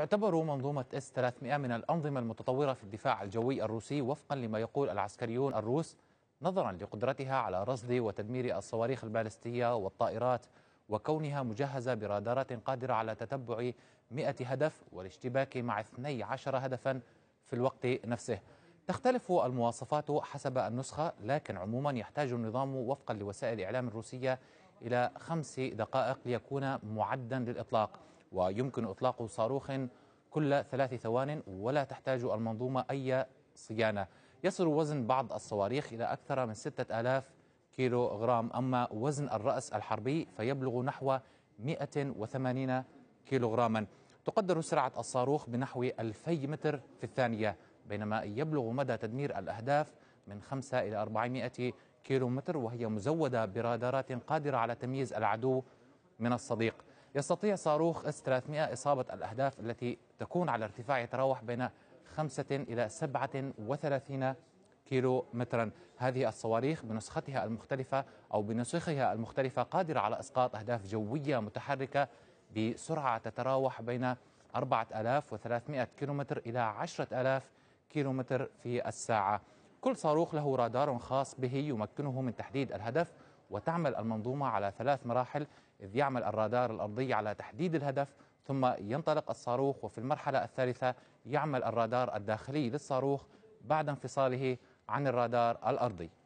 تعتبر منظومة اس 300 من الأنظمة المتطورة في الدفاع الجوي الروسي وفقا لما يقول العسكريون الروس نظرا لقدرتها على رصد وتدمير الصواريخ البالستية والطائرات وكونها مجهزة برادارات قادرة على تتبع 100 هدف والاشتباك مع 12 هدفا في الوقت نفسه تختلف المواصفات حسب النسخة لكن عموما يحتاج النظام وفقا لوسائل الإعلام الروسية إلى خمس دقائق ليكون معدا للإطلاق ويمكن إطلاق صاروخ كل ثلاث ثوان ولا تحتاج المنظومة أي صيانة يصل وزن بعض الصواريخ إلى أكثر من 6000 كيلو غرام أما وزن الرأس الحربي فيبلغ نحو 180 كيلو غراما تقدر سرعة الصاروخ بنحو 2000 متر في الثانية بينما يبلغ مدى تدمير الأهداف من 5 إلى 400 كيلو متر وهي مزودة برادارات قادرة على تمييز العدو من الصديق يستطيع صاروخ اس 300 إصابة الأهداف التي تكون على ارتفاع يتراوح بين 5 إلى 37 كيلو مترا هذه الصواريخ بنسختها المختلفة أو بنسخها المختلفة قادرة على إسقاط أهداف جوية متحركة بسرعة تتراوح بين 4300 كيلومتر إلى 10000 كيلومتر في الساعة كل صاروخ له رادار خاص به يمكنه من تحديد الهدف وتعمل المنظومة على ثلاث مراحل إذ يعمل الرادار الأرضي على تحديد الهدف ثم ينطلق الصاروخ وفي المرحلة الثالثة يعمل الرادار الداخلي للصاروخ بعد انفصاله عن الرادار الأرضي